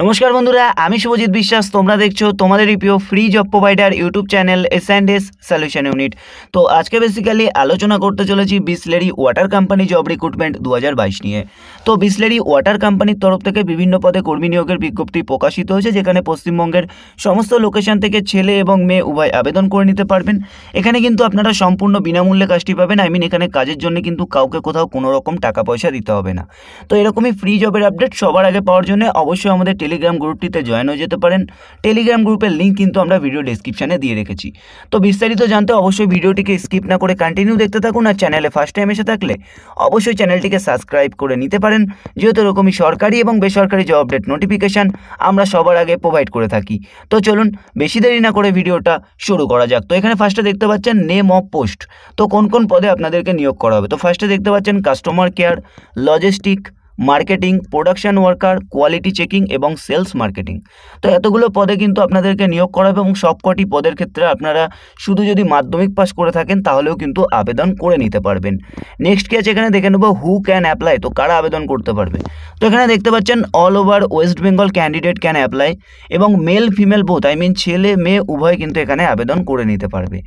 নমস্কার বন্ধুরা আমি শুভজিৎ বিশ্বাস তোমরা দেখছো তোমাদের প্রিয় free job provider YouTube channel S and S solution unit তো আজকে বেসিক্যালি আলোচনা করতে চলেছি Bisleri water company job recruitment দু নিয়ে তো বিসলেরি ওয়াটার কোম্পানির তরফ থেকে বিভিন্ন পদে কর্মী নিয়োগের বিজ্ঞপ্তি প্রকাশিত হয়েছে যেখানে পশ্চিমবঙ্গের সমস্ত লোকেশন থেকে ছেলে এবং মেয়ে উভয় আবেদন করে নিতে পারবেন এখানে কিন্তু আপনারা সম্পূর্ণ বিনামূল্যে কাজটি পাবেন আই মিন এখানে কাজের জন্য কিন্তু কাউকে কোথাও কোনো রকম টাকা পয়সা দিতে হবে না তো এরকমই ফ্রি জবের আপডেট সবার আগে পাওয়ার জন্য অবশ্যই আমাদের টেলিগ্রাম গ্রুপটিতে জয়েন হয়ে যেতে পারেন টেলিগ্রাম গ্রুপের লিঙ্ক কিন্তু আমরা ভিডিও ডিসক্রিপশানে দিয়ে রেখেছি তো বিস্তারিত জানতে অবশ্যই ভিডিওটিকে স্কিপ না করে কন্টিনিউ দেখতে থাকুন আর চ্যানেলে ফার্স্ট টাইম এসে থাকলে অবশ্যই চ্যানেলটিকে সাবস্ক্রাইব করে নিতে পারেন যেহেতু এরকমই সরকারি এবং বেসরকারি জব আপডেট নোটিফিকেশান আমরা সবার আগে প্রোভাইড করে থাকি তো চলুন বেশি দেরি না করে ভিডিওটা শুরু করা যাক তো এখানে ফার্স্টে দেখতে পাচ্ছেন নেম অফ পোস্ট তো কোন কোন পদে আপনাদেরকে নিয়োগ করা হবে তো ফার্স্টে দেখতে পাচ্ছেন customer care logistic marketing production worker quality checking এবং সেলস মার্কেটিং তো এতগুলো পদে কিন্তু আপনাদেরকে নিয়োগ করা হবে এবং সবকটি পদের ক্ষেত্রে আপনারা শুধু যদি মাধ্যমিক পাস করে থাকেন তাহলেও কিন্তু আবেদন করে নিতে পারবেন নেক্সট কি আছে এখানে দেখে নেবো হু ক্যান অ্যাপ্লাই তো কারা আবেদন করতে পারবে তো এখানে দেখতে পাচ্ছেন all over West Bengal candidate can apply এবং male female both I mean ছেলে মেয়ে উভয় কিন্তু এখানে আবেদন করে নিতে পারবে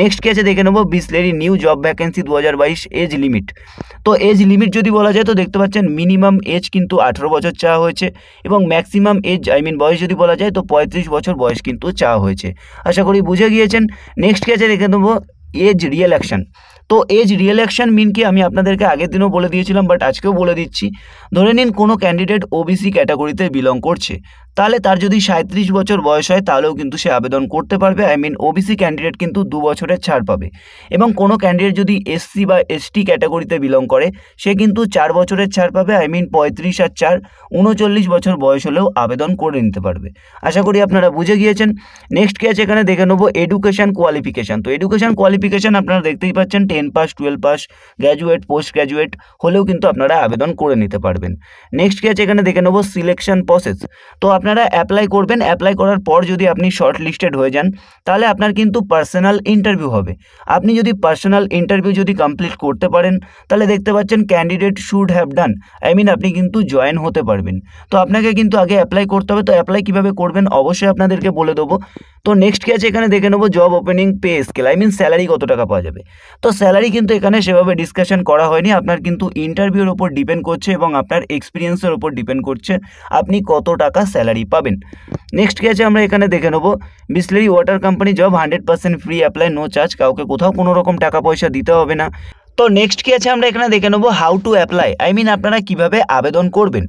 নেক্সট কি আছে দেখে নেবো বিসলেরি নিউ জব ভ্যাকেন্সি দু হাজার বাইশ এজ লিমিট তো এজ লিমিট যদি বলা যায় তো দেখতে পাচ্ছেন মিনি মিনিমাম এজ কিন্তু আঠেরো বছর চাওয়া হয়েছে এবং ম্যাক্সিমাম এজ আই মিন বয়স যদি বলা যায় তো পঁয়ত্রিশ বছর বয়স কিন্তু চাওয়া হয়েছে আশা করি বুঝে গিয়েছেন নেক্সট ক্যাচে দেখে নেবো এজ রিয়েল তো এজ রিয়েল অ্যাকশন মিন কি আমি আপনাদেরকে আগের দিনও বলে দিয়েছিলাম বাট আজকেও বলে দিচ্ছি ধরে নিন কোনো ক্যান্ডিডেট ওবিসি ক্যাটাগরিতে বিলং করছে তাহলে তার যদি সাঁত্রিশ বছর বয়স হয় তাহলেও কিন্তু সে আবেদন করতে পারবে আই মিন ওবিসি ক্যান্ডিডেট কিন্তু দু বছরের ছাড় পাবে এবং কোনো ক্যান্ডিডেট যদি এসসি বা এসটি ক্যাটাগরিতে বিলং করে সে কিন্তু চার বছরের ছাড় পাবে আই মিন পঁয়ত্রিশ আর চার উনচল্লিশ বছর বয়স হলেও আবেদন করে নিতে পারবে আশা করি আপনারা বুঝে গিয়েছেন নেক্সট কি আছে এখানে দেখে নেবো এডুকেশান কোয়ালিফিকেশান তো এডুকেশান কোয়ালিফিকেশান আপনারা দেখতেই পাচ্ছেন ten pass twelve pass graduate post graduate হলেও কিন্তু আপনারা আবেদন করে নিতে পারবেন নেক্সট কি আছে এখানে দেখে নেবো সিলেকশন প্রসেস তো আপনারা অ্যাপ্লাই করবেন অ্যাপ্লাই করার পর যদি আপনি শর্ট লিস্টেড হয়ে যান তাহলে আপনার কিন্তু পার্সোনাল ইন্টারভিউ হবে আপনি যদি পার্সোনাল ইন্টারভিউ যদি কমপ্লিট করতে পারেন তাহলে দেখতে পাচ্ছেন candidate should have done I mean আপনি কিন্তু জয়েন হতে পারবেন তো আপনাকে কিন্তু আগে অ্যাপ্লাই করতে হবে তো অ্যাপ্লাই কীভাবে করবেন অবশ্যই আপনাদেরকে বলে দেবো তো নেক্সট কি আছে এখানে দেখে নেবো job opening pay scale I mean salary কত টাকা পাওয়া যাবে তো স্যালারি কিন্তু এখানে সেভাবে ডিসকাশন করা হয়নি আপনার কিন্তু ইন্টারভিউর ওপর ডিপেন্ড করছে এবং আপনার এক্সপিরিয়েন্সের ওপর ডিপেন্ড করছে আপনি কত টাকা স্যালারি পাবেন নেক্সট কি আছে আমরা এখানে দেখে নেবো Bisleri water company job hundred percent free apply no charge কাউকে কোথাও কোনো রকম টাকা পয়সা দিতে হবে না তো নেক্সট কি আছে আমরা এখানে দেখে নেবো how to apply I mean আপনারা কিভাবে আবেদন করবেন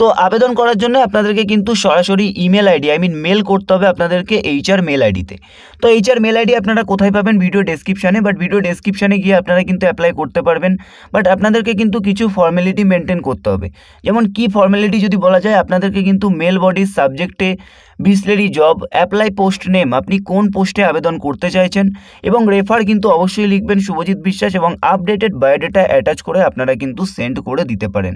তো আবেদন করার জন্য আপনাদেরকে কিন্তু সরাসরি email ID I mean mail করতে হবে আপনাদেরকে এইচআর মেল আইডিতে তো এইচআর মেল আইডি আপনারা কোথায় পাবেন ভিডিও ডেসক্রিপশানে বাট ভিডিও ডেসক্রিপশানে গিয়ে আপনারা কিন্তু অ্যাপ্লাই করতে পারবেন বাট আপনাদেরকে কিন্তু কিছু ফর্ম্যালিটি মেনটেন করতে হবে যেমন কি ফর্ম্যালিটি যদি বলা যায় আপনাদেরকে কিন্তু মেল বডির সাবজেক্টে Bisleri job apply post name আপনি কোন পোস্টে আবেদন করতে চাইছেন এবং রেফার কিন্তু অবশ্যই লিখবেন শুভজিৎ বিশ্বাস এবং আপডেটেড বায়োডেটা অ্যাটাচ করে আপনারা কিন্তু সেন্ড করে দিতে পারেন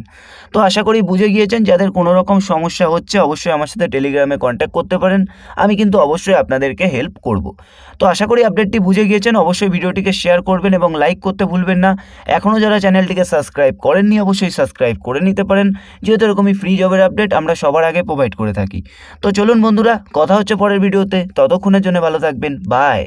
তো আশা করি বুঝে গিয়েছেন যাদের কোনো রকম সমস্যা হচ্ছে অবশ্যই আমার সাথে টেলিগ্রামে কন্ট্যাক্ট করতে পারেন আমি কিন্তু অবশ্যই আপনাদেরকে হেল্প করব তো আশা করি আপডেটটি বুঝে গিয়েছেন অবশ্যই ভিডিওটিকে শেয়ার করবেন এবং লাইক করতে ভুলবেন না এখনও যারা চ্যানেলটিকে সাবস্ক্রাইব করেননি অবশ্যই সাবস্ক্রাইব করে নিতে পারেন যেহেতু এরকমই ফ্রি জবের আপডেট আমরা সবার আগে প্রোভাইড করে থাকি তো চলুন বন্ধুরা কথা হচ্ছে পরের ভিডিওতে ততক্ষণের জন্য ভালো থাকবেন বাই